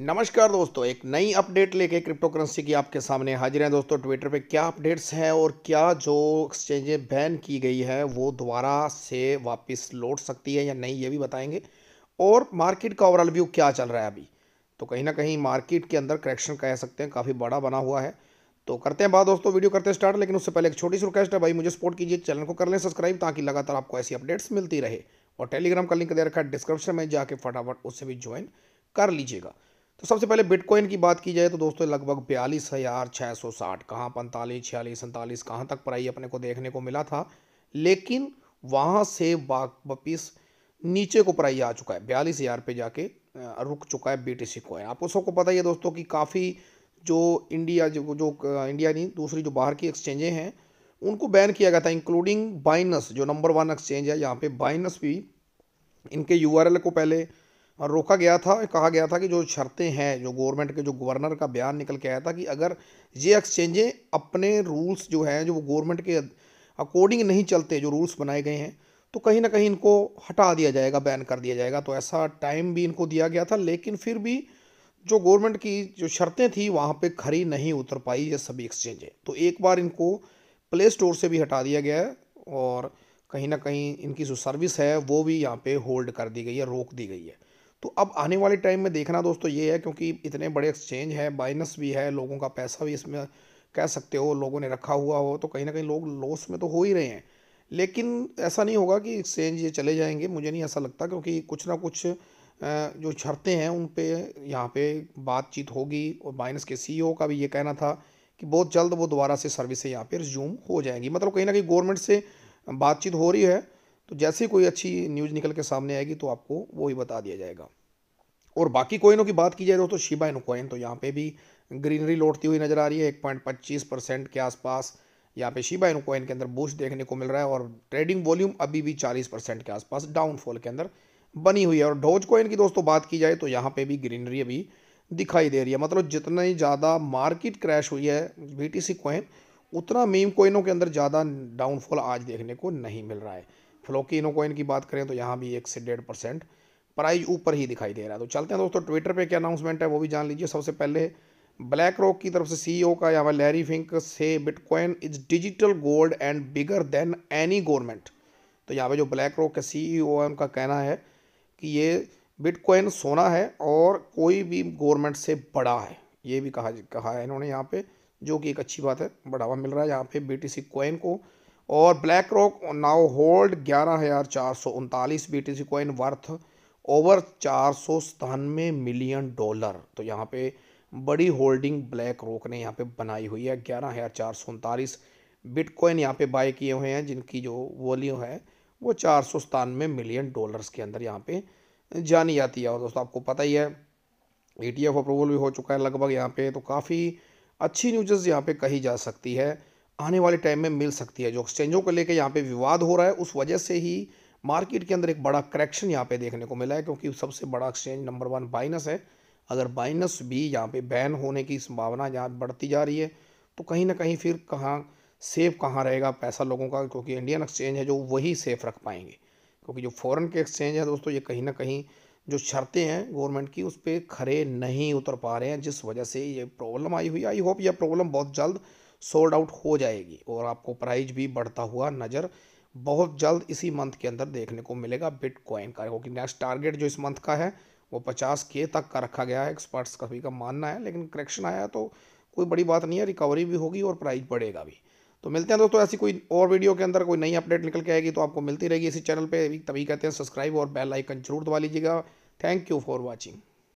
नमस्कार दोस्तों एक नई अपडेट लेके क्रिप्टो करेंसी की आपके सामने हाजिर हैं दोस्तों ट्विटर पे क्या अपडेट्स हैं और क्या जो एक्सचेंजें बैन की गई है वो दोबारा से वापस लौट सकती है या नहीं ये भी बताएंगे और मार्केट का ओवरऑल व्यू क्या चल रहा है अभी तो कहीं ना कहीं मार्केट के अंदर करेक्शन कह सकते हैं काफ़ी बड़ा बना हुआ है तो करते हैं बात दोस्तों वीडियो करते हैं स्टार्ट लेकिन उससे पहले एक छोटी सी रिक्वेस्ट है भाई मुझे सपोर्ट कीजिए चैनल को कर लें सब्सक्राइब ताकि लगातार आपको ऐसी अपडेट्स मिलती रहे और टेलीग्राम का लिंक दे रखा है डिस्क्रिप्शन में जाके फटाफट उससे भी ज्वाइन कर लीजिएगा तो सबसे पहले बिटकॉइन की बात की जाए तो दोस्तों लगभग बयालीस हज़ार छः सौ साठ कहाँ पैंतालीस छियालीस सैंतालीस कहाँ तक प्राई अपने को देखने को मिला था लेकिन वहाँ से वापिस नीचे को प्राई आ चुका है बयालीस हज़ार पर जाके रुक चुका है बी टी सी कॉइन आपको सबको पता ही है दोस्तों कि काफ़ी जो इंडिया जो जो इंडिया नहीं दूसरी जो बाहर की एक्सचेंजें हैं उनको बैन किया गया था इंक्लूडिंग बाइनस जो नंबर वन एक्सचेंज है यहाँ पे बाइनस भी इनके यू को पहले रोका गया था कहा गया था कि जो शर्तें हैं जो गवर्नमेंट के जो गवर्नर का बयान निकल के आया था कि अगर ये एक्सचेंजें अपने रूल्स जो हैं जो वो गवर्नमेंट के अकॉर्डिंग नहीं चलते जो रूल्स बनाए गए हैं तो कहीं ना कहीं इनको हटा दिया जाएगा बैन कर दिया जाएगा तो ऐसा टाइम भी इनको दिया गया था लेकिन फिर भी जो गवर्नमेंट की जो शर्तें थी वहाँ पर खरी नहीं उतर पाई ये सभी एक्सचेंजें तो एक बार इनको प्ले स्टोर से भी हटा दिया गया है और कहीं ना कहीं इनकी जो सर्विस है वो भी यहाँ पे होल्ड कर दी गई है रोक दी गई है तो अब आने वाले टाइम में देखना दोस्तों ये है क्योंकि इतने बड़े एक्सचेंज हैं बाइनस भी है लोगों का पैसा भी इसमें कह सकते हो लोगों ने रखा हुआ हो तो कहीं ना कहीं लोग लॉस में तो हो ही रहे हैं लेकिन ऐसा नहीं होगा कि एक्सचेंज ये चले जाएंगे मुझे नहीं ऐसा लगता क्योंकि कुछ ना कुछ जो शर्तें हैं उन पर यहाँ पर बातचीत होगी और बाइनस के सी का भी ये कहना था कि बहुत जल्द वो दोबारा से सर्विसें यहाँ पर रिज्यूम हो जाएंगी मतलब कहीं ना कहीं गवर्नमेंट से बातचीत हो रही है तो जैसे कोई अच्छी न्यूज़ निकल के सामने आएगी तो आपको वो ही बता दिया जाएगा और बाकी कोइनों की बात की जाए दोस्तों शिबा इन कोइन तो यहाँ पे भी ग्रीनरी लौटती हुई नज़र आ रही है एक पॉइंट पच्चीस परसेंट के आसपास यहाँ पे शिबा इन कोइन के अंदर बूस्ट देखने को मिल रहा है और ट्रेडिंग वॉल्यूम अभी भी चालीस परसेंट के आसपास डाउनफॉल के अंदर बनी हुई है और डोज कोइन की दोस्तों बात की जाए तो यहाँ पर भी ग्रीनरी अभी दिखाई दे रही है मतलब जितना ही ज़्यादा मार्केट क्रैश हुई है बी टी सी कोइन उतना मीम कोइनों के अंदर ज़्यादा डाउनफॉल आज देखने को नहीं मिल रहा है फ्लोकिनो कोइन की बात करें तो यहाँ भी एक से डेढ़ परसेंट प्राइज ऊपर ही दिखाई दे रहा है तो चलते हैं दोस्तों ट्विटर पे क्या अनाउंसमेंट है वो भी जान लीजिए सबसे पहले ब्लैक रॉक की तरफ से सीईओ e का यहाँ पर लैरी फिंक से bitcoin is digital gold and bigger than any government तो यहाँ पे जो ब्लैक रॉक के सीईओ e है उनका कहना है कि ये बिटकॉइन सोना है और कोई भी गवर्नमेंट से बड़ा है ये भी कहा कहा है इन्होंने यहाँ पे जो कि एक अच्छी बात है बढ़ावा मिल रहा है यहाँ पे बी टी सी कॉइन को और ब्लैक रॉक नाउ होल्ड ग्यारह हज़ार चार सौ उनतालीस B T C coin worth over चार सौ सतानवे मिलियन डॉलर तो यहाँ पे बड़ी होल्डिंग ब्लैक रॉक ने यहाँ पे बनाई हुई है ग्यारह हज़ार चार सौ उनतालीस बिटकॉइन यहाँ पे बाय किए हुए हैं जिनकी जो वॉल्यू है वो चार सौ सतानवे मिलियन डॉलर्स के अंदर यहाँ पे जानी जाती है और दोस्तों आपको पता ही है ई टी एफ अप्रूवल भी हो चुका है लगभग यहाँ पे तो काफ़ी अच्छी न्यूज़ यहाँ पे कही जा सकती है आने वाले टाइम में मिल सकती है जो एक्सचेंजों को लेकर यहाँ पे विवाद हो रहा है उस वजह से ही मार्केट के अंदर एक बड़ा करेक्शन यहाँ पे देखने को मिला है क्योंकि सबसे बड़ा एक्सचेंज नंबर वन बाइनस है अगर बाइनस भी यहाँ पे बैन होने की संभावना यहाँ बढ़ती जा रही है तो कहीं ना कहीं फिर कहाँ सेफ कहाँ रहेगा पैसा लोगों का क्योंकि इंडियन एक्सचेंज है जो वही सेफ रख पाएंगे क्योंकि जो फॉरेन के एक्सचेंज है दोस्तों ये कहीं ना कहीं जो शर्तें हैं गवर्नमेंट की उस पर खरे नहीं उतर पा रहे हैं जिस वजह से ये प्रॉब्लम आई हुई आई होप यह प्रॉब्लम बहुत जल्द सोल्ड आउट हो जाएगी और आपको प्राइस भी बढ़ता हुआ नज़र बहुत जल्द इसी मंथ के अंदर देखने को मिलेगा बिटकॉइन का क्योंकि नेक्स्ट टारगेट जो इस मंथ का है वो पचास के तक का रखा गया है एक्सपर्ट्स का भी का मानना है लेकिन करेक्शन आया तो कोई बड़ी बात नहीं है रिकवरी भी होगी और प्राइस बढ़ेगा भी तो मिलते हैं दोस्तों ऐसी कोई और वीडियो के अंदर कोई नई अपडेट निकल के आएगी तो आपको मिलती रहेगी इसी चैनल पर तभी कहते हैं सब्सक्राइब और बेल आइकन जरूर दबा लीजिएगा थैंक यू फॉर वॉचिंग